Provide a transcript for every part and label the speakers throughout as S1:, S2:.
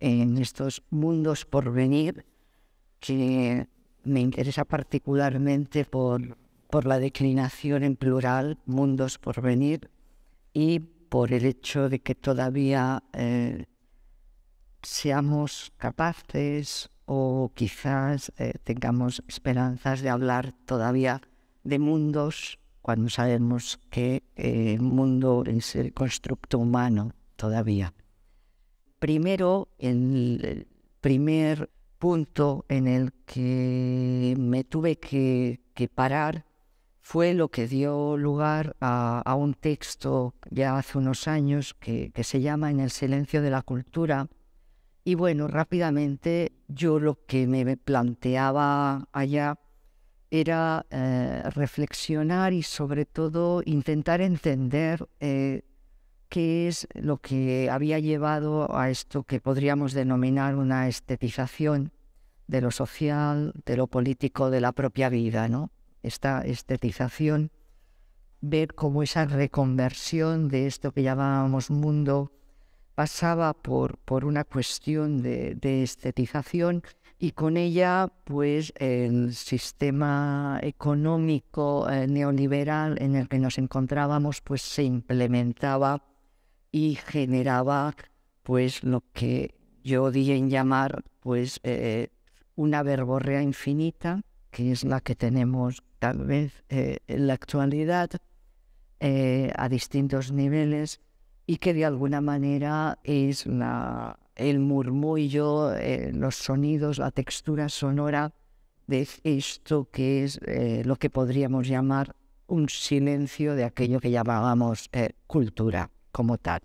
S1: en estos mundos por venir que me interesa particularmente por, la declinación en plural, mundos por venir, y por el hecho de que todavía eh, seamos capaces o quizás eh, tengamos esperanzas de hablar todavía de mundos cuando sabemos que eh, el mundo es el constructo humano todavía primero, en el primer punto en el que me tuve que, parar fue lo que dio lugar a, un texto ya hace unos años que, se llama En el silencio de la cultura. Y bueno, rápidamente yo lo que me planteaba allá era eh, reflexionar y sobre todo intentar entender eh, qué es lo que había llevado a esto que podríamos denominar una estetización de lo social, de lo político, de la propia vida, ¿no? Esta estetización, ver cómo esa reconversión de esto que llamábamos mundo pasaba por, por una cuestión de, estetización y con ella pues el sistema económico eh, neoliberal en el que nos encontrábamos pues se implementaba y generaba pues lo que yo odié en llamar pues eh, una verborrea infinita, que es la que tenemos tal vez eh, en la actualidad eh, a distintos niveles y que de alguna manera es la, el murmullo, los sonidos, la textura sonora de esto que es lo que podríamos llamar un silencio de aquello que llamábamos cultura como tal.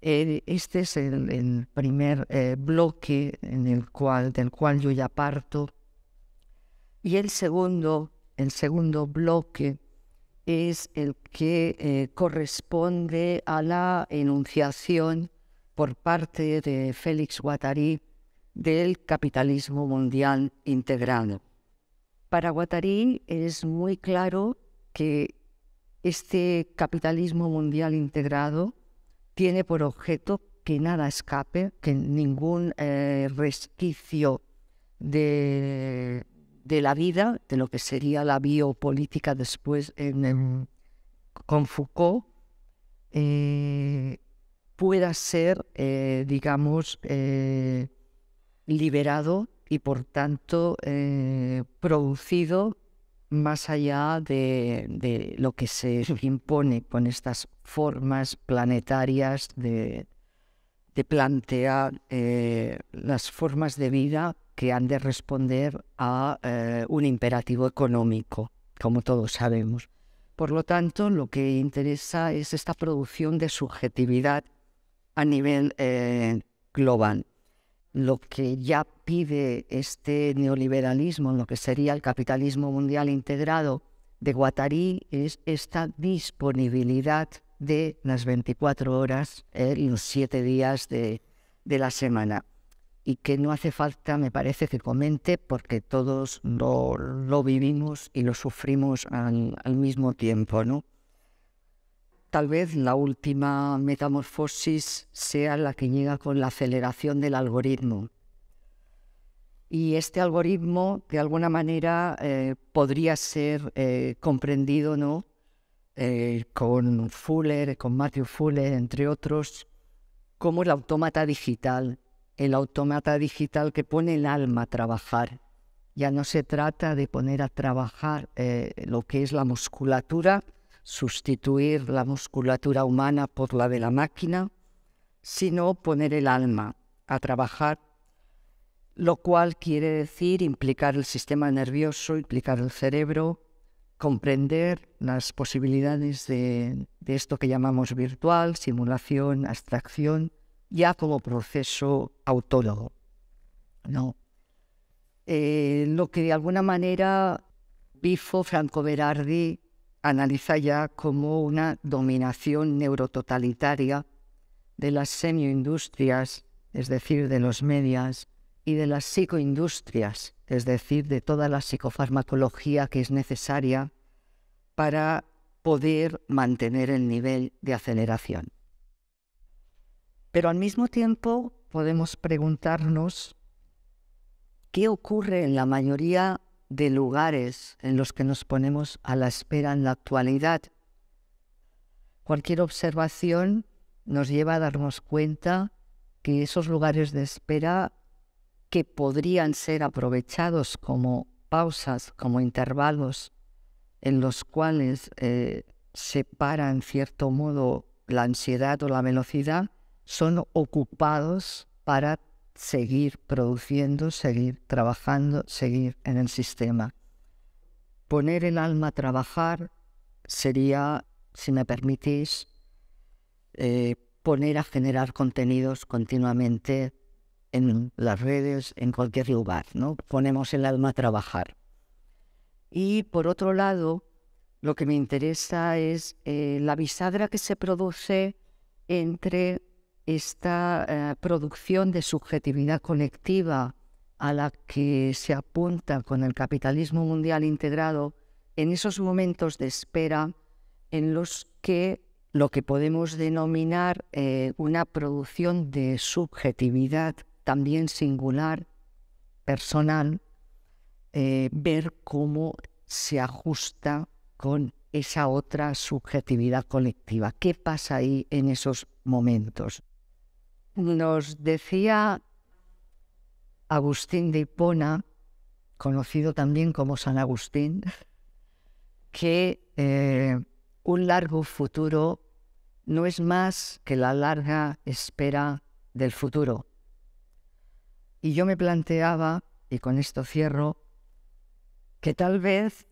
S1: Eh, este es el, primer eh, bloque en el cual, del cual yo ya parto. Y el segundo, el segundo bloque es el que eh, corresponde a la enunciación por parte de Félix Guattari del capitalismo mundial integrado. Para Guattari es muy claro que este capitalismo mundial integrado tiene por objeto que nada escape, que ningún eh, resquicio de, la vida, de lo que sería la biopolítica después en, con Foucault, eh, pueda ser, eh, digamos, liberado y por tanto producido más allá de, lo que se impone con estas formas planetarias de, plantear eh, las formas de vida que han de responder a eh, un imperativo económico, como todos sabemos. Por lo tanto, lo que interesa es esta producción de subjetividad a nivel eh, global lo que ya pide este neoliberalismo, lo que sería el capitalismo mundial integrado de Guattari, es esta disponibilidad de las 24 horas los 7 días de, de la semana. Y que no hace falta, me parece, que comente porque todos lo, vivimos y lo sufrimos al, al mismo tiempo, ¿no? Tal vez la última metamorfosis sea la que llega con la aceleración del algoritmo. Y este algoritmo, de alguna manera, eh, podría ser eh, comprendido ¿no? Eh, con Fuller, con Matthew Fuller, entre otros, como el autómata digital, el autómata digital que pone el alma a trabajar. Ya no se trata de poner a trabajar lo que es la musculatura, sustituir la musculatura humana por la de la máquina, sino poner el alma a trabajar, lo cual quiere decir implicar el sistema nervioso, implicar el cerebro, comprender las posibilidades de, esto que llamamos virtual, simulación, abstracción, ya como proceso autólogo. No. Eh, lo que de alguna manera Bifo, Franco Berardi analiza ya como una dominación neurototalitaria de las semioindustrias, es decir, de los medias, y de las psicoindustrias, es decir, de toda la psicofarmacología que es necesaria para poder mantener el nivel de aceleración. Pero al mismo tiempo podemos preguntarnos qué ocurre en la mayoría de lugares en los que nos ponemos a la espera en la actualidad. Cualquier observación nos lleva a darnos cuenta que esos lugares de espera que podrían ser aprovechados como pausas, como intervalos en los cuales eh, se para en cierto modo la ansiedad o la velocidad, son ocupados para seguir produciendo, seguir trabajando, seguir en el sistema. Poner el alma a trabajar sería, si me permitís, eh, poner a generar contenidos continuamente en las redes, en cualquier lugar, ¿no? Ponemos el alma a trabajar. Y por otro lado, lo que me interesa es eh, la bisagra que se produce entre esta eh, producción de subjetividad colectiva a la que se apunta con el capitalismo mundial integrado en esos momentos de espera en los que lo que podemos denominar eh, una producción de subjetividad también singular, personal, eh, ver cómo se ajusta con esa otra subjetividad colectiva. ¿Qué pasa ahí en esos momentos? Nos decía Agustín de Hipona, conocido también como San Agustín, que eh, un largo futuro no es más que la larga espera del futuro. Y yo me planteaba, y con esto cierro, que tal vez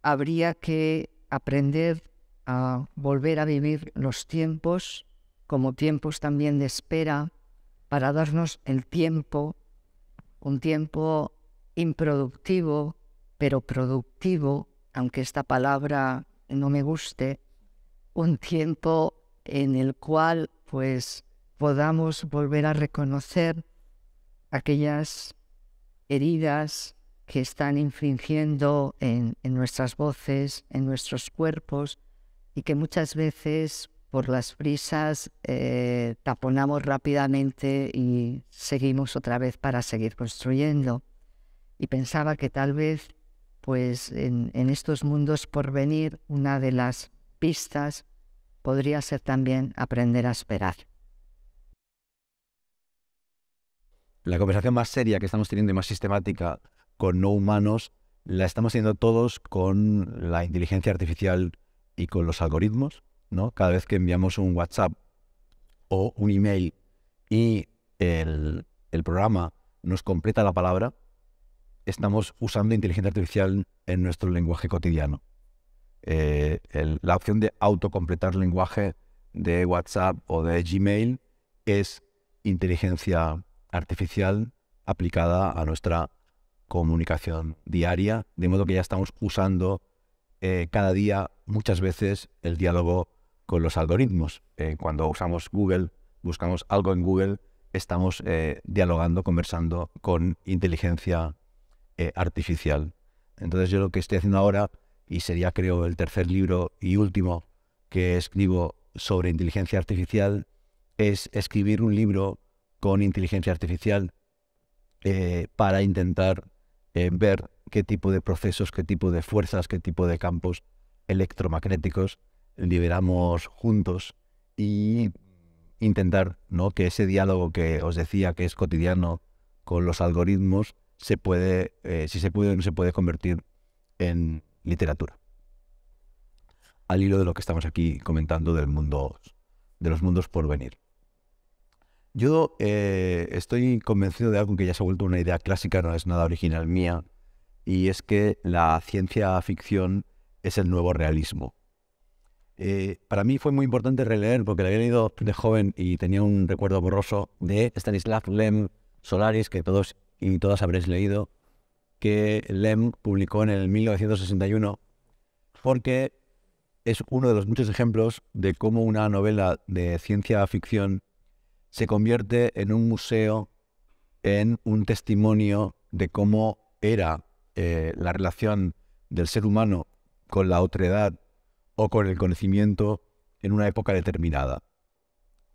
S1: habría que aprender a volver a vivir los tiempos como tiempos también de espera, para darnos el tiempo, un tiempo improductivo, pero productivo, aunque esta palabra no me guste, un tiempo en el cual pues podamos volver a reconocer aquellas heridas que están infringiendo en nuestras voces, en nuestros cuerpos, y que muchas veces por las brisas eh, taponamos rápidamente y seguimos otra vez para seguir construyendo. Y pensaba que tal vez, pues en, en estos mundos por venir, una de las pistas podría ser también aprender a esperar.
S2: La conversación más seria que estamos teniendo y más sistemática con no humanos la estamos teniendo todos con la inteligencia artificial y con los algoritmos. Cada vez que enviamos un WhatsApp o un email y el, programa nos completa la palabra, estamos usando inteligencia artificial en nuestro lenguaje cotidiano. Eh, la opción de autocompletar lenguaje de WhatsApp o de Gmail es inteligencia artificial aplicada a nuestra comunicación diaria, de modo que ya estamos usando eh, cada día muchas veces el diálogo con los algoritmos. Eh, cuando usamos Google, buscamos algo en Google, estamos eh, dialogando, conversando con inteligencia eh, artificial. Entonces yo lo que estoy haciendo ahora, y sería creo el tercer libro y último que escribo sobre inteligencia artificial, es escribir un libro con inteligencia artificial para intentar ver qué tipo de procesos, qué tipo de fuerzas, qué tipo de campos electromagnéticos liberamos juntos y intentar ¿no? que ese diálogo que os decía que es cotidiano con los algoritmos se puede, eh, si se puede, no se puede convertir en literatura. Al hilo de lo que estamos aquí comentando del mundo, de los mundos por venir. Yo eh, estoy convencido de algo que ya se ha vuelto una idea clásica, no es nada original mía, y es que la ciencia ficción es el nuevo realismo. Eh, para mí fue muy importante releer, porque la había leído de joven y tenía un recuerdo borroso de Stanislav Lem Solaris, que todos y todas habréis leído, que Lem publicó en el 1961, porque es uno de los muchos ejemplos de cómo una novela de ciencia ficción se convierte en un museo, en un testimonio de cómo era eh, la relación del ser humano con la otredad o con el conocimiento en una época determinada.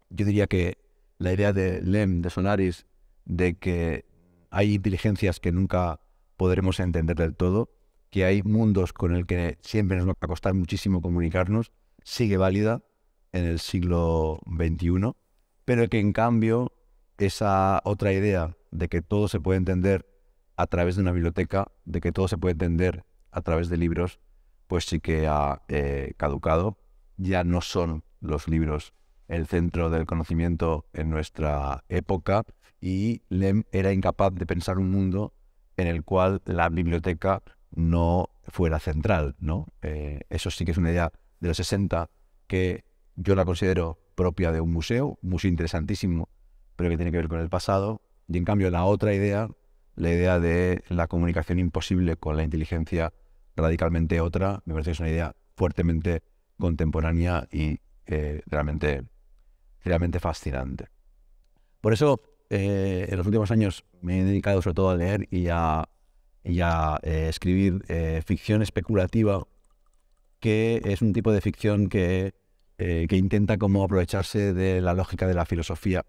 S2: Yo diría que la idea de Lem, de Sonaris, de que hay inteligencias que nunca podremos entender del todo, que hay mundos con el que siempre nos va a costar muchísimo comunicarnos, sigue válida en el siglo XXI, pero que en cambio esa otra idea de que todo se puede entender a través de una biblioteca, de que todo se puede entender a través de libros, pues sí que ha eh, caducado. Ya no son los libros el centro del conocimiento en nuestra época y Lem era incapaz de pensar un mundo en el cual la biblioteca no fuera central. ¿no? Eh, eso sí que es una idea de los 60 que yo la considero propia de un museo, un museo interesantísimo, pero que tiene que ver con el pasado. Y en cambio la otra idea, la idea de la comunicación imposible con la inteligencia radicalmente otra, me parece que es una idea fuertemente contemporánea y eh, realmente, realmente fascinante. Por eso, eh, en los últimos años me he dedicado sobre todo a leer y a, eh, escribir ficción especulativa, que es un tipo de ficción que, que intenta como aprovecharse de la lógica de la filosofía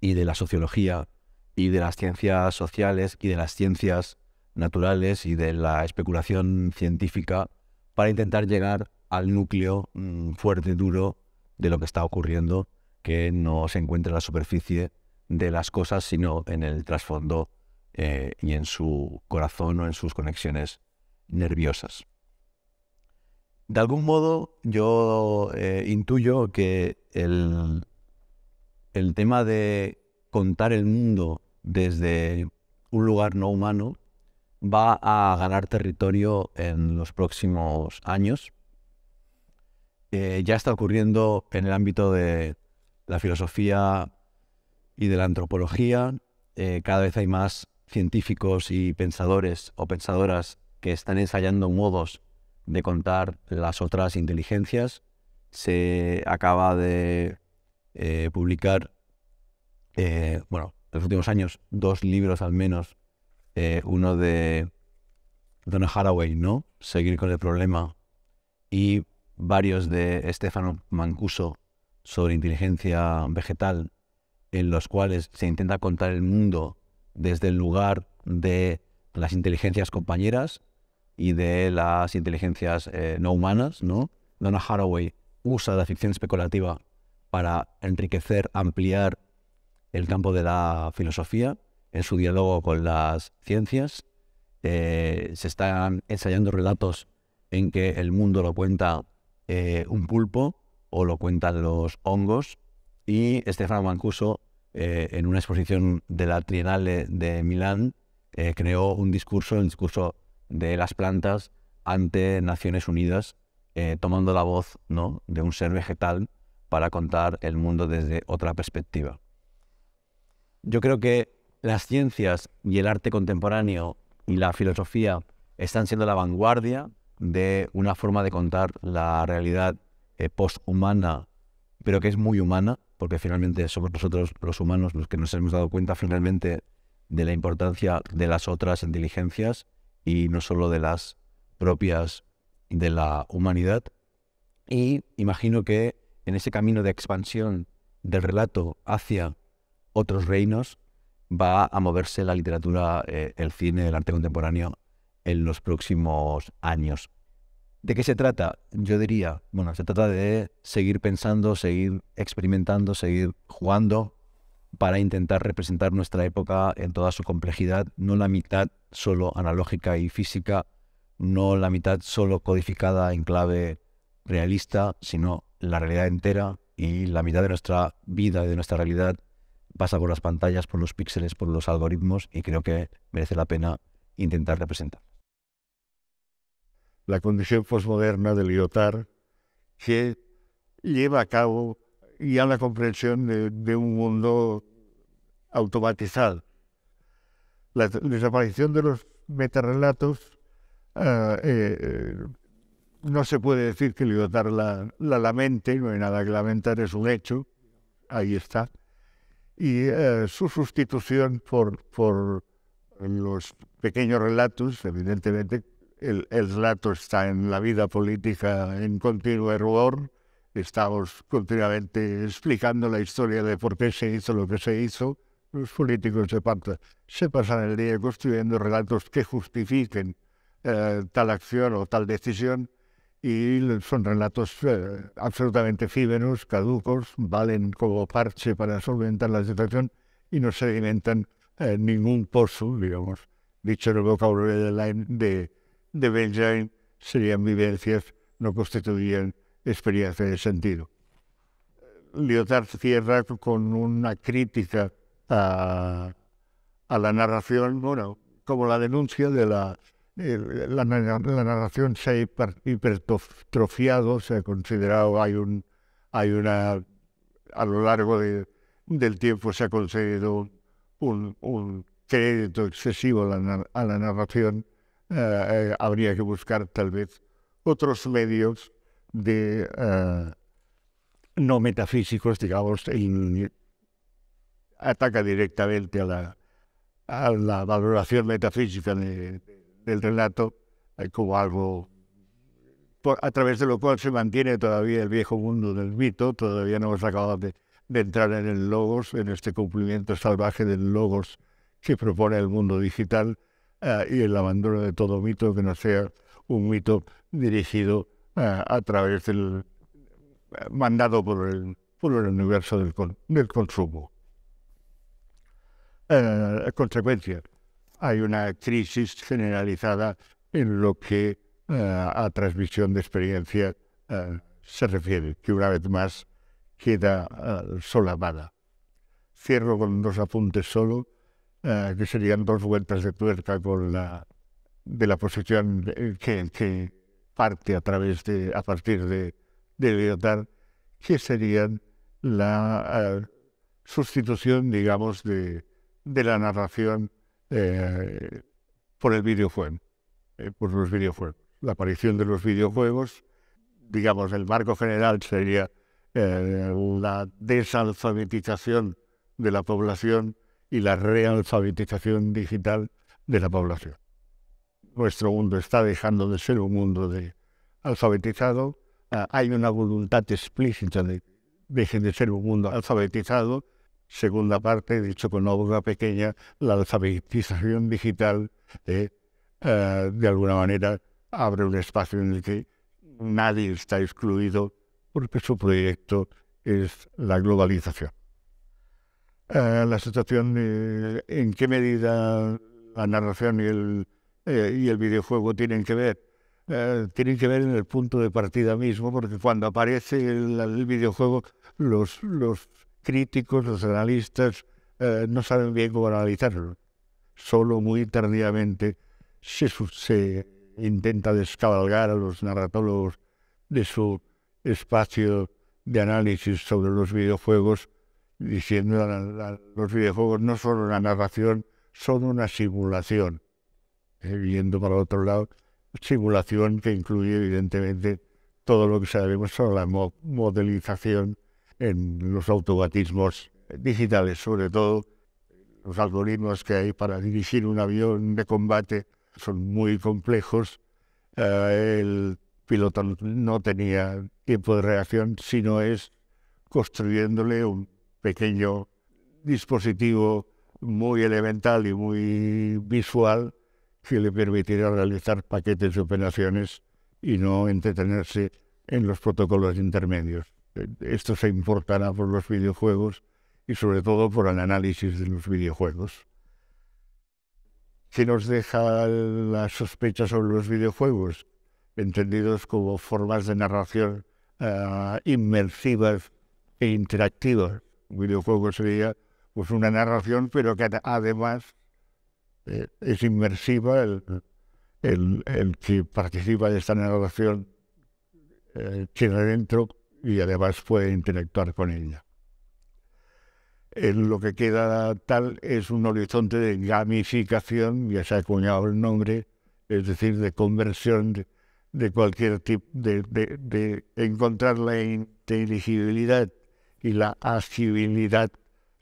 S2: y de la sociología y de las ciencias sociales y de las ciencias naturales y de la especulación científica para intentar llegar al núcleo mm, fuerte, y duro de lo que está ocurriendo, que no se encuentra en la superficie de las cosas, sino en el trasfondo eh, y en su corazón o en sus conexiones nerviosas. De algún modo, yo eh, intuyo que el tema de contar el mundo desde un lugar no humano va a ganar territorio en los próximos años. Eh, ya está ocurriendo en el ámbito de la filosofía y de la antropología. Eh, cada vez hay más científicos y pensadores o pensadoras que están ensayando modos de contar las otras inteligencias. Se acaba de eh, publicar, bueno, en los últimos años, dos libros al menos eh, uno de Donna Haraway, ¿no? Seguir con el problema. Y varios de Stefano Mancuso sobre inteligencia vegetal, en los cuales se intenta contar el mundo desde el lugar de las inteligencias compañeras y de las inteligencias eh, no humanas, ¿no? Donna Haraway usa la ficción especulativa para enriquecer, ampliar el campo de la filosofía en su diálogo con las ciencias. Eh, se están ensayando relatos en que el mundo lo cuenta eh, un pulpo o lo cuentan los hongos. Y Estefano Mancuso, eh, en una exposición de la Trienale de, Milán, creó un discurso, el discurso de las plantas ante Naciones Unidas, tomando la voz ¿no? de un ser vegetal para contar el mundo desde otra perspectiva. Yo creo que las ciencias y el arte contemporáneo y la filosofía están siendo la vanguardia de una forma de contar la realidad eh, posthumana, pero que es muy humana, porque finalmente somos nosotros los humanos los que nos hemos dado cuenta finalmente de la importancia de las otras inteligencias y no solo de las propias de la humanidad. Y imagino que en ese camino de expansión del relato hacia otros reinos, va a moverse la literatura, eh, el cine, el arte contemporáneo en los próximos años. ¿De qué se trata? Yo diría, bueno, se trata de seguir pensando, seguir experimentando, seguir jugando para intentar representar nuestra época en toda su complejidad, no la mitad solo analógica y física, no la mitad solo codificada en clave realista, sino la realidad entera y la mitad de nuestra vida, y de nuestra realidad, pasa por las pantallas, por los píxeles, por los algoritmos y creo que merece la
S3: pena intentar representar. La condición postmoderna del Lyotard que lleva a cabo ya la comprensión de, un mundo automatizado. La desaparición de los metarrelatos eh, eh, no se puede decir que Lyotard la, la lamente, no hay nada que lamentar, es un hecho, ahí está y eh, su sustitución por, por los pequeños relatos, evidentemente el, relato está en la vida política en continuo error, estamos continuamente explicando la historia de por qué se hizo lo que se hizo, los políticos se, pasan el día construyendo relatos que justifiquen eh, tal acción o tal decisión y son relatos eh, absolutamente fíberos, caducos, valen como parche para solventar la situación y no sedimentan eh, ningún pozo, digamos. Dicho el vocabulario de, de, Benjamin, serían vivencias, no constituyen experiencia de sentido. Lyotard cierra con una crítica a, a la narración, bueno, como la denuncia de la la, narración se ha hipertrofiado, se ha considerado, hay, un, hay una, a lo largo del tiempo se ha concedido un, crédito excesivo a la, narración, eh, eh, habría que buscar tal vez otros medios de eh, no metafísicos, digamos, y ataca directamente a la, a la valoración metafísica de, del relato hay como algo a través de lo cual se mantiene todavía el viejo mundo del mito, todavía no hemos acabado de, entrar en el logos, en este cumplimiento salvaje del logos que propone el mundo digital eh, y el abandono de todo mito que no sea un mito dirigido eh, a través del eh, mandado por el, por el universo del, del consumo. consecuencia, hay una crisis generalizada en lo que eh, a transmisión de experiencia eh, se refiere, que una vez más queda eh, solapada. Cierro con dos apuntes solo, que serían dos vueltas de tuerca con la, de la posición que, parte a, través de, a partir de, de que serían la sustitución, digamos, de, de la narración eh, por el videojuego, eh, por los videojuegos. La aparición de los videojuegos, digamos, el marco general sería eh, la desalfabetización de la población y la realfabetización digital de la población. Nuestro mundo está dejando de ser un mundo de alfabetizado. Ah, hay una voluntad explícita de dejen de ser un mundo alfabetizado segunda parte, dicho con una boca pequeña, la alfabetización digital, ¿eh? Eh, de alguna manera abre un espacio en el que nadie está excluido porque su proyecto es la globalización. Eh, la situación, en qué medida la narración y el, y el videojuego tienen que ver, tienen que ver en el punto de partida mismo, porque cuando aparece el, el videojuego, los, los críticos, los analistas, eh, no saben bien cómo analizarlo. Solo muy tardíamente se, se intenta descabalgar a los narratólogos de su espacio de análisis sobre los videojuegos, diciendo que los videojuegos no son una narración, son una simulación. yendo eh, para otro lado, simulación que incluye evidentemente todo lo que sabemos sobre la modelización en los automatismos digitales, sobre todo los algoritmos que hay para dirigir un avión de combate son muy complejos. Eh, el piloto no tenía tiempo de reacción, sino es construyéndole un pequeño dispositivo muy elemental y muy visual que le permitirá realizar paquetes de operaciones y no entretenerse en los protocolos intermedios esto se importará por los videojuegos y sobre todo por el análisis de los videojuegos. ¿Qué nos deja la sospecha sobre los videojuegos? Entendidos como formas de narración eh, inmersivas e interactivas. Un videojuego sería pues, una narración, pero que además eh, es inmersiva. El, que participa de esta narración tiene eh, dentro y además puede interactuar con ella. En lo que queda tal es un horizonte de gamificación, ya se ha acuñado el nombre, es decir, de conversión de, cualquier tipo, de, encontrar la inteligibilidad y la agibilidad,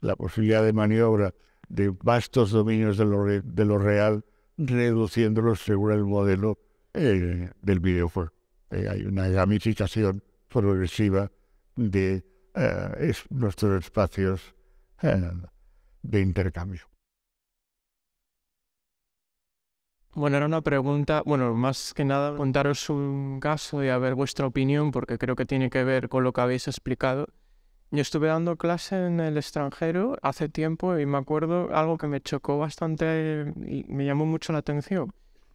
S3: la posibilidad de maniobra de vastos dominios de lo, real, reduciéndolos según el modelo eh, del videojuego. Eh, hay una gamificación progresiva de eh, nuestros espacios eh, de intercambio.
S4: Bueno, era una pregunta, bueno, más que nada contaros un caso y a ver vuestra opinión, porque creo que tiene que ver con lo que habéis explicado. Yo estuve dando clase en el extranjero hace tiempo y me acuerdo algo que me chocó bastante y me llamó mucho la atención,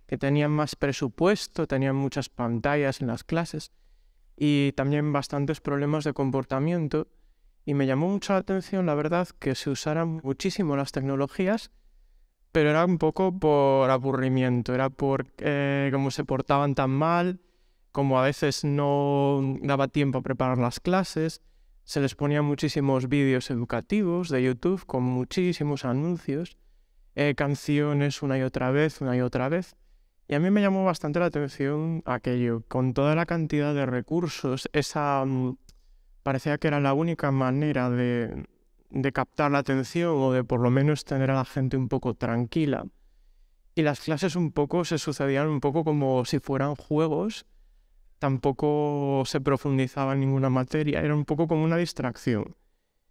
S4: que tenían más presupuesto, tenían muchas pantallas en las clases y también bastantes problemas de comportamiento. Y me llamó mucho la atención, la verdad, que se usaran muchísimo las tecnologías, pero era un poco por aburrimiento, era por eh, cómo se portaban tan mal, como a veces no daba tiempo a preparar las clases, se les ponían muchísimos vídeos educativos de YouTube con muchísimos anuncios, eh, canciones una y otra vez, una y otra vez. Y a mí me llamó bastante la atención aquello, con toda la cantidad de recursos, esa... Mm, parecía que era la única manera de, captar la atención o de por lo menos tener a la gente un poco tranquila. Y las clases un poco se sucedían un poco como si fueran juegos, tampoco se profundizaba en ninguna materia, era un poco como una distracción.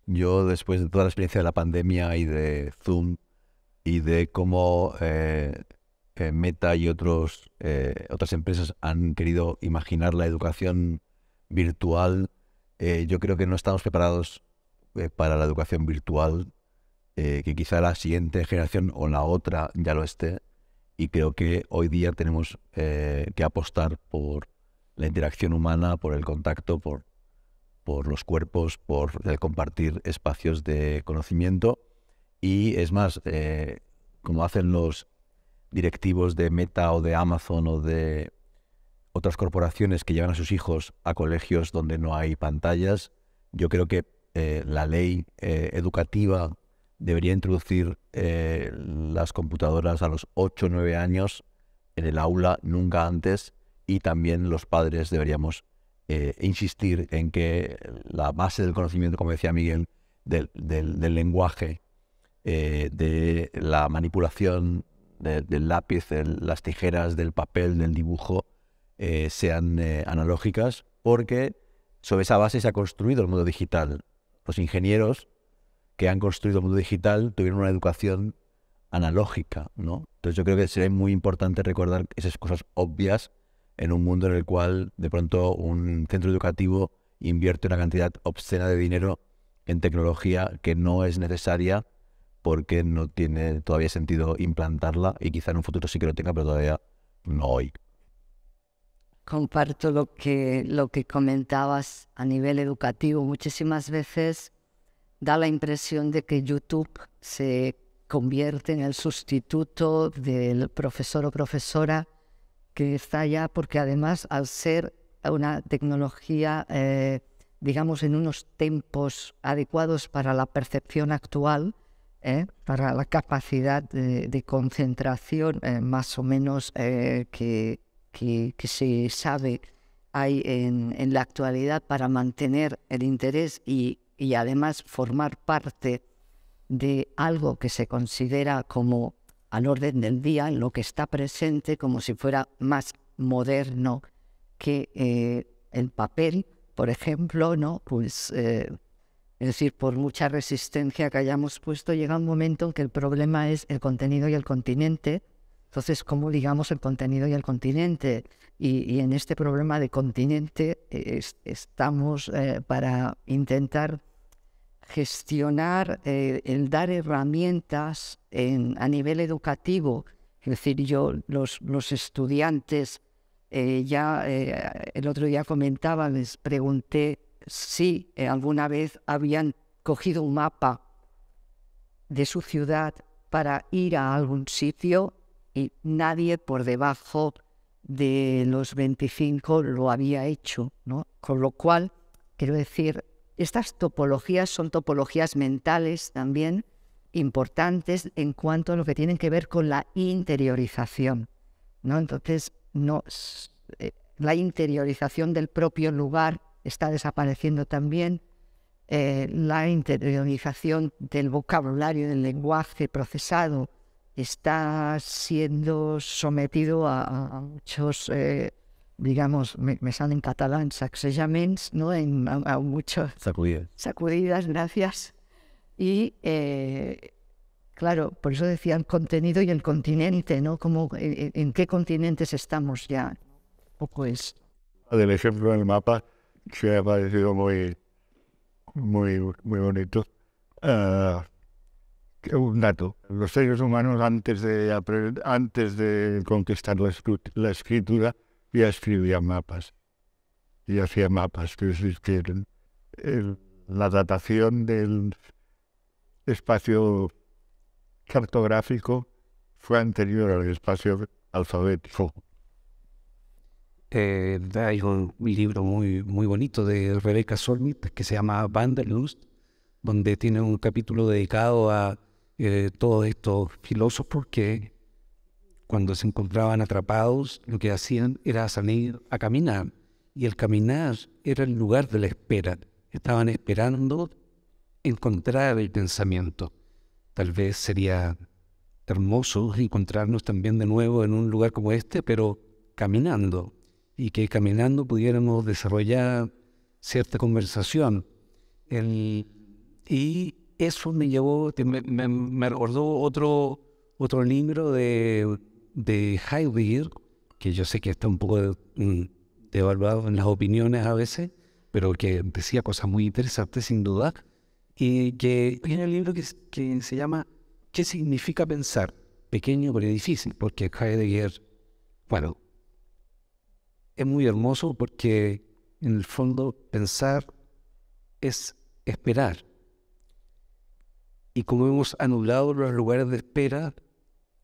S2: Yo después de toda la experiencia de la pandemia y de Zoom y de cómo eh, Meta y otros, eh, otras empresas han querido imaginar la educación virtual, eh, yo creo que no estamos preparados eh, para la educación virtual, que quizá la siguiente generación o la otra ya lo esté. Y creo que hoy día tenemos que apostar por la interacción humana, por el contacto, por, por los cuerpos, por el compartir espacios de conocimiento. Y es más, como hacen los directivos de Meta o de Amazon o de otras corporaciones que llevan a sus hijos a colegios donde no hay pantallas, yo creo que eh, la ley eh, educativa debería introducir eh, las computadoras a los 8 o 9 años en el aula, nunca antes, y también los padres deberíamos insistir en que la base del conocimiento, como decía Miguel, del, del lenguaje, de la manipulación del lápiz, de las tijeras, del papel, del dibujo, eh, sean eh, analógicas, porque sobre esa base se ha construido el mundo digital. Los ingenieros que han construido el mundo digital tuvieron una educación analógica, ¿no? Entonces yo creo que sería muy importante recordar esas cosas obvias en un mundo en el cual de pronto un centro educativo invierte una cantidad obscena de dinero en tecnología que no es necesaria porque no tiene todavía sentido implantarla y quizá en un futuro sí que lo tenga, pero todavía no hoy.
S1: Comparto lo que, lo comentabas a nivel educativo. Muchísimas veces da la impresión de que YouTube se convierte en el sustituto del profesor o profesora que está allá, porque además al ser una tecnología, eh, digamos, en unos tiempos adecuados para la percepción actual, ¿eh? para la capacidad de, concentración eh, más o menos eh, que, se sabe hay en, la actualidad para mantener el interés y, además formar parte de algo que se considera como al orden del día, lo que está presente como si fuera más moderno que el papel, por ejemplo, ¿no? Pues es decir, por mucha resistencia que hayamos puesto, llega un momento en que el problema es el contenido y el continente. Entonces, ¿cómo ligamos el contenido y el continente? Y, en este problema de continente estamos eh, para intentar gestionar, eh, el dar herramientas a nivel educativo. Es decir, yo, los, estudiantes, eh, ya el otro día comentaba, les pregunté si eh, alguna vez habían cogido un mapa de su ciudad para ir a algún sitio y nadie por debajo de los 25 lo había hecho, Con lo cual, quiero decir, estas topologías son topologías mentales también importantes en cuanto a lo que tienen que ver con la interiorización, ¿no? Entonces, no, eh, la interiorización del propio lugar está desapareciendo también eh, la interiorización del vocabulario, del lenguaje procesado, está siendo sometido a, muchos, eh, digamos, me, salen en catalán, sacsejaments, ¿no? a, muchos... Sacudidas. Sacudidas, gracias. Y, eh, claro, por eso decían contenido y el continente, ¿no? Como, en, qué continentes estamos ya? poco
S3: es... Del ejemplo del mapa, se ha parecido muy, muy, muy bonito. Ah, un dato, los seres humanos antes de, antes de conquistar la, escritura ya escribían mapas, y hacían mapas, que se la datación del espacio cartográfico fue anterior al espacio alfabético. Eh, hay un libro
S5: muy, muy bonito de Rebecca Solnit que se llama Wanderlust, donde tiene un capítulo dedicado a eh, todos estos filósofos que cuando se encontraban atrapados lo que hacían era salir a caminar. Y el caminar era el lugar de la espera. Estaban esperando encontrar el pensamiento. Tal vez sería hermoso encontrarnos también de nuevo en un lugar como este, pero caminando, y que caminando pudiéramos desarrollar cierta conversación. El, y eso me llevó, me, me, recordó otro, otro libro de, de Heidegger, que yo sé que está un poco mm, devaluado en las opiniones a veces, pero que decía cosas muy interesantes sin duda, y que tiene un libro que, que se llama ¿Qué significa pensar? Pequeño pero difícil, porque Heidegger, bueno, es muy hermoso porque en el fondo pensar es esperar. Y como hemos anulado los lugares de espera,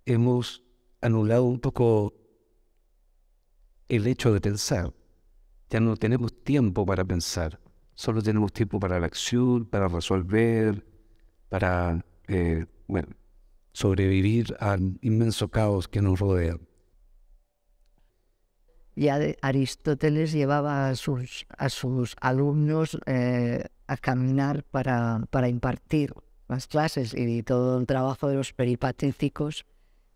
S5: hemos anulado un poco el hecho de pensar. Ya no tenemos tiempo para pensar, solo tenemos tiempo para la acción, para resolver, para, eh, sobrevivir al inmenso caos que nos rodea
S1: ya Aristóteles llevaba a sus, alumnos eh, a caminar para, impartir las clases y todo el trabajo de los peripatéticos.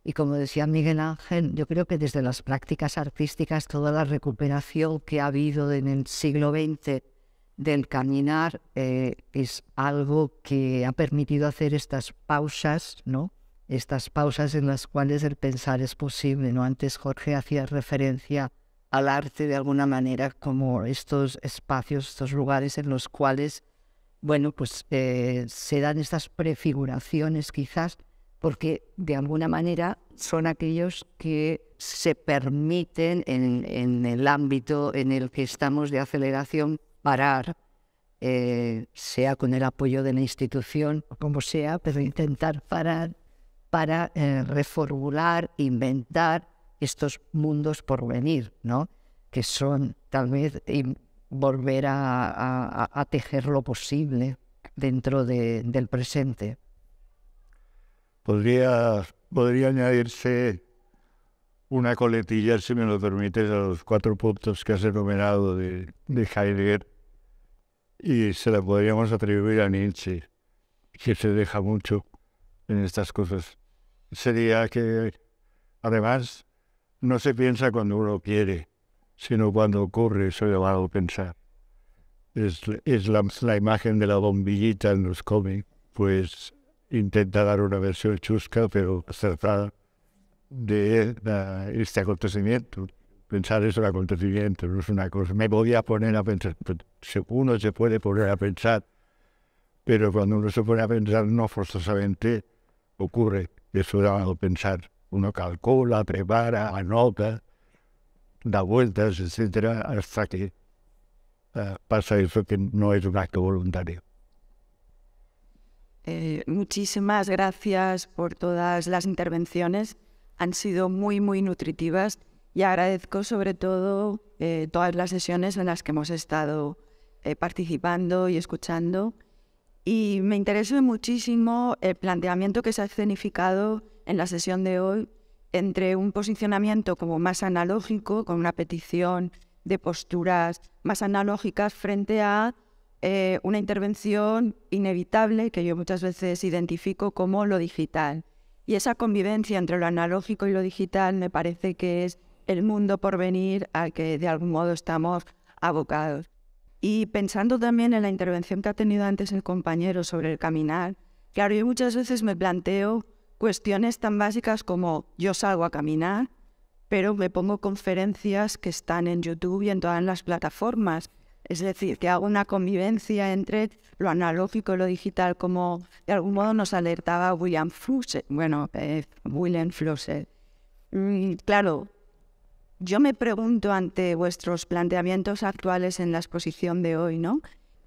S1: Y como decía Miguel Ángel, yo creo que desde las prácticas artísticas, toda la recuperación que ha habido en el siglo XX del caminar eh, es algo que ha permitido hacer estas pausas, ¿no? Estas pausas en las cuales el pensar es posible, ¿no? Antes Jorge hacía referencia al arte de alguna manera como estos espacios, estos lugares en los cuales, bueno, pues eh, se dan estas prefiguraciones quizás, porque de alguna manera son aquellos que se permiten en, el ámbito en el que estamos de aceleración parar, eh, sea con el apoyo de la institución o como sea, pero intentar parar para eh, reformular, inventar estos mundos por venir, ¿no? que son tal vez volver a, tejer lo posible dentro del presente.
S3: Podría, podría añadirse una coletilla, si me lo permites, a los cuatro puntos que has enumerado de, de Heidegger y se la podríamos atribuir a Nietzsche, que se deja mucho en estas cosas. Sería que, además, no se piensa cuando uno quiere, sino cuando ocurre eso a pensar. Es, la, imagen de la bombillita en los cómics, pues intenta dar una versión chusca, pero acertada, de este acontecimiento. Pensar es un acontecimiento, no es una cosa. Me voy a poner a pensar. Pues, uno se puede poner a pensar, pero cuando uno se pone a pensar, no forzosamente ocurre eso a pensar. Uno calcula, prepara, anota, da vueltas, etcétera, hasta que ah, pasa eso que no es un acto voluntario.
S6: Eh, muchísimas gracias por todas las intervenciones. Han sido muy, muy nutritivas y agradezco sobre todo eh, todas las sesiones en las que hemos estado eh, participando y escuchando. Y me interesa muchísimo el planteamiento que se ha escenificado en la sesión de hoy entre un posicionamiento como más analógico, con una petición de posturas más analógicas frente a eh, una intervención inevitable que yo muchas veces identifico como lo digital. Y esa convivencia entre lo analógico y lo digital me parece que es el mundo por venir al que de algún modo estamos abocados. Y pensando también en la intervención que ha tenido antes el compañero sobre el caminar, claro, yo muchas veces me planteo cuestiones tan básicas como yo salgo a caminar, pero me pongo conferencias que están en YouTube y en todas las plataformas. Es decir, que hago una convivencia entre lo analógico y lo digital, como de algún modo nos alertaba William Flusser. Bueno, eh, William mm, claro, yo me pregunto ante vuestros planteamientos actuales en la exposición de hoy, ¿no?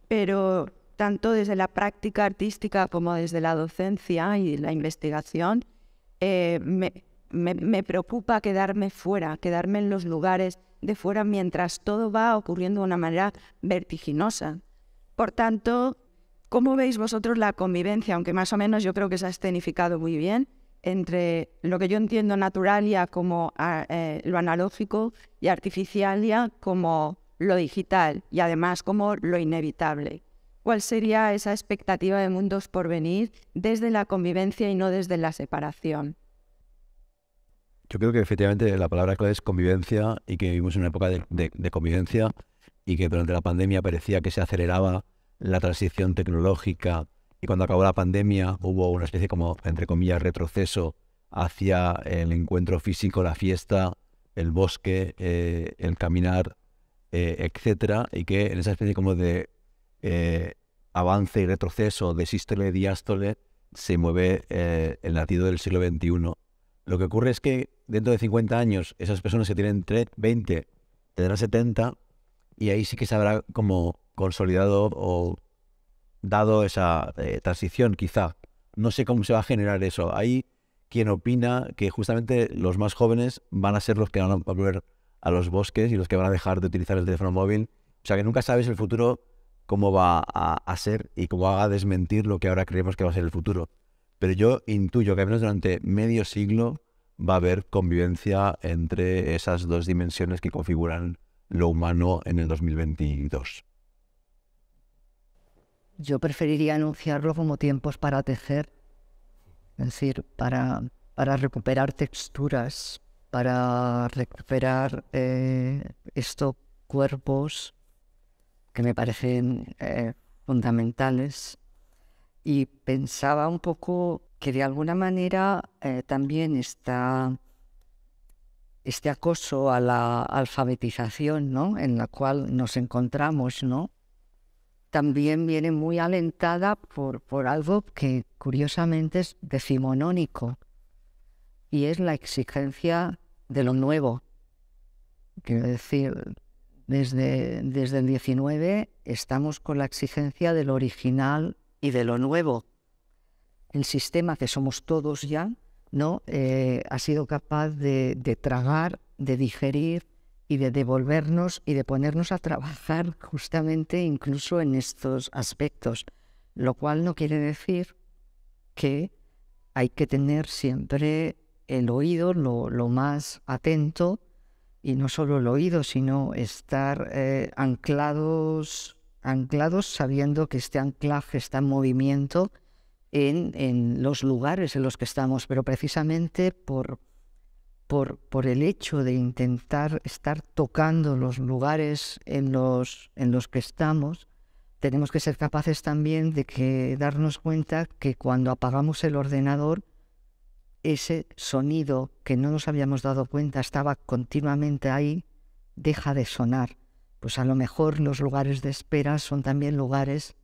S6: Pero tanto desde la práctica artística como desde la docencia y la investigación, eh, me, preocupa quedarme fuera, quedarme en los lugares de fuera mientras todo va ocurriendo de una manera vertiginosa. Por tanto, ¿cómo veis vosotros la convivencia? Aunque más o menos yo creo que se ha escenificado muy bien entre lo que yo entiendo naturalia como eh, lo analógico y artificialia como lo digital y además como lo inevitable cuál sería esa expectativa de mundos por venir desde la convivencia y no desde la separación.
S2: Yo creo que efectivamente la palabra clave es convivencia y que vivimos en una época de, convivencia y que durante la pandemia parecía que se aceleraba la transición tecnológica y cuando acabó la pandemia hubo una especie como, entre comillas, retroceso hacia el encuentro físico, la fiesta, el bosque, eh, el caminar, eh, etcétera, y que en esa especie como de eh, avance y retroceso de sístole y diástole se mueve el eh, latido del siglo XXI. Lo que ocurre es que dentro de 50 años, esas personas que tienen 20 tendrán 70 y ahí sí que se habrá como consolidado o dado esa eh, transición, quizá. No sé cómo se va a generar eso. hay quien opina que justamente los más jóvenes van a ser los que van a volver a los bosques y los que van a dejar de utilizar el teléfono móvil. O sea que nunca sabes el futuro cómo va a, ser y cómo va a desmentir lo que ahora creemos que va a ser el futuro. Pero yo intuyo que al menos durante medio siglo va a haber convivencia entre esas dos dimensiones que configuran lo humano en el 2022.
S1: Yo preferiría anunciarlo como tiempos para tejer, es decir, para, recuperar texturas, para recuperar eh, estos cuerpos que me parecen eh, fundamentales. Y pensaba un poco que de alguna manera eh, también está este acoso a la alfabetización ¿no? en la cual nos encontramos, ¿no? también viene muy alentada por, por algo que curiosamente es decimonónico, y es la exigencia de lo nuevo. Quiero decir, desde, desde el 19 estamos con la exigencia de lo original y de lo nuevo. El sistema que somos todos ya ¿no? Eh, ha sido capaz de, tragar, de digerir y de devolvernos y de ponernos a trabajar justamente incluso en estos aspectos, lo cual no quiere decir que hay que tener siempre el oído lo más atento y no solo el oído, sino estar eh, anclados, anclados sabiendo que este anclaje está en movimiento en, los lugares en los que estamos, pero precisamente por, por, por el hecho de intentar estar tocando los lugares en los, en los que estamos, tenemos que ser capaces también de que darnos cuenta que cuando apagamos el ordenador, ese sonido que no nos habíamos dado cuenta estaba continuamente ahí, deja de sonar. Pues a lo mejor los lugares de espera son también lugares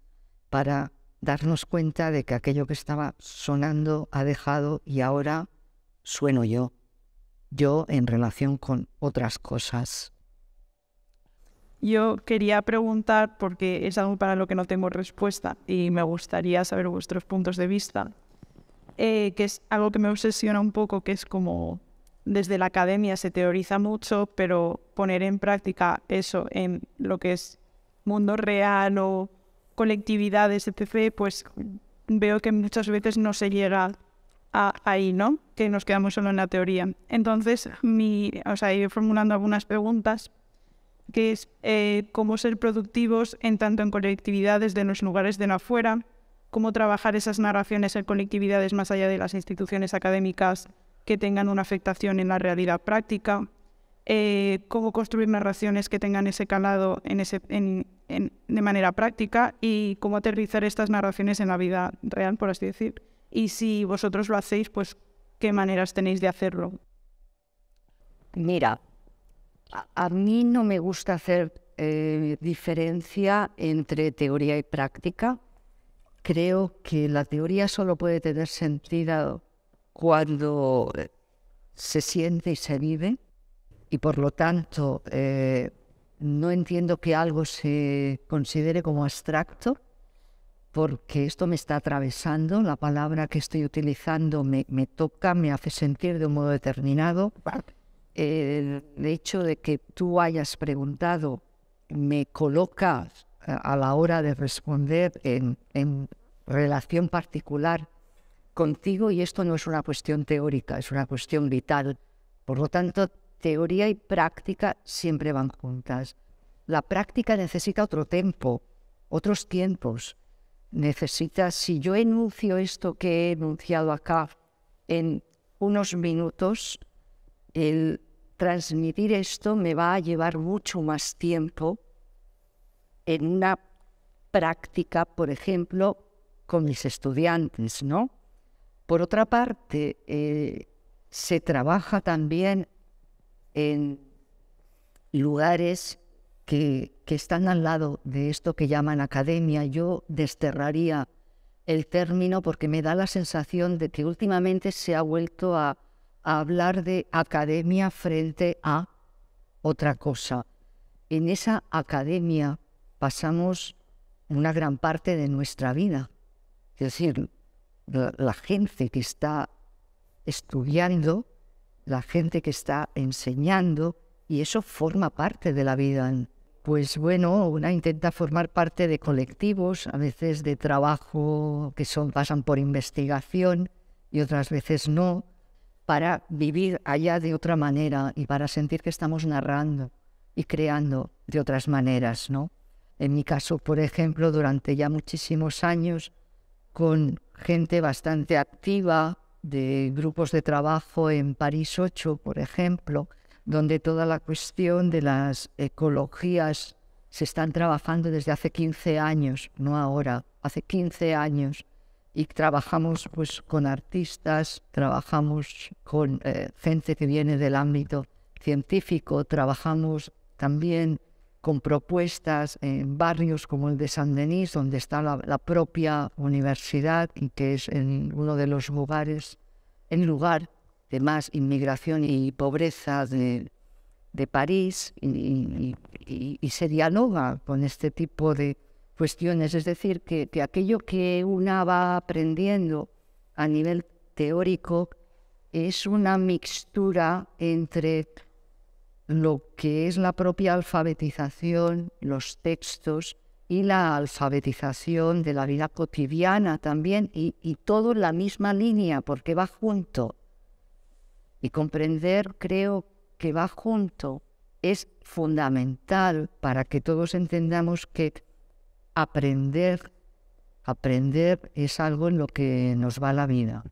S1: para darnos cuenta de que aquello que estaba sonando ha dejado y ahora sueno yo, yo en relación con otras cosas.
S7: Yo quería preguntar, porque es algo para lo que no tengo respuesta y me gustaría saber vuestros puntos de vista, eh, que es algo que me obsesiona un poco, que es como desde la academia se teoriza mucho, pero poner en práctica eso en lo que es mundo real o colectividades, etc., pues veo que muchas veces no se llega a ahí, ¿no? Que nos quedamos solo en la teoría. Entonces, mi, o sea, formulando algunas preguntas, que es eh, cómo ser productivos en tanto en colectividades de los lugares de afuera, cómo trabajar esas narraciones en colectividades más allá de las instituciones académicas que tengan una afectación en la realidad práctica, eh, cómo construir narraciones que tengan ese calado de manera práctica y cómo aterrizar estas narraciones en la vida real, por así decir. Y si vosotros lo hacéis, pues qué maneras tenéis de hacerlo.
S1: Mira, a, mí no me gusta hacer eh, diferencia entre teoría y práctica creo que la teoría solo puede tener sentido cuando eh, se siente y se vive, y por lo tanto eh, no entiendo que algo se considere como abstracto, porque esto me está atravesando, la palabra que estoy utilizando me, me toca, me hace sentir de un modo determinado. El hecho de que tú hayas preguntado me coloca eh, a la hora de responder en, relación particular contigo y esto no es una cuestión teórica, es una cuestión vital. Por lo tanto, teoría y práctica siempre van juntas. La práctica necesita otro tiempo, otros tiempos. Necesita, si yo enuncio esto que he enunciado acá en unos minutos, el transmitir esto me va a llevar mucho más tiempo en una práctica, por ejemplo, con mis estudiantes, ¿no? Por otra parte, eh, se trabaja también en lugares que, están al lado de esto que llaman academia. Yo desterraría el término porque me da la sensación de que últimamente se ha vuelto a hablar de academia frente a otra cosa. En esa academia pasamos una gran parte de nuestra vida. Es decir, la, gente que está estudiando, la gente que está enseñando, y eso forma parte de la vida. Pues bueno, una intenta formar parte de colectivos, a veces de trabajo que son, pasan por investigación y otras veces no, para vivir allá de otra manera y para sentir que estamos narrando y creando de otras maneras, ¿no? En mi caso, por ejemplo, durante ya muchísimos años, con gente bastante activa de grupos de trabajo en París 8, por ejemplo, donde toda la cuestión de las ecologías se están trabajando desde hace 15 años, no ahora, hace 15 años. Y trabajamos pues, con artistas, trabajamos con eh, gente que viene del ámbito científico, trabajamos también con propuestas en barrios como el de San Denis, donde está la, propia universidad y que es uno de los lugares, en lugar de más inmigración y pobreza de, París, y, se dialoga con este tipo de cuestiones. Es decir, que, que aquello que una va aprendiendo a nivel teórico es una mixtura entre lo que es la propia alfabetización, los textos y la alfabetización de la vida cotidiana también, y, todo en la misma línea, porque va junto. Y comprender, creo que va junto, es fundamental para que todos entendamos que aprender, aprender es algo en lo que nos va la vida.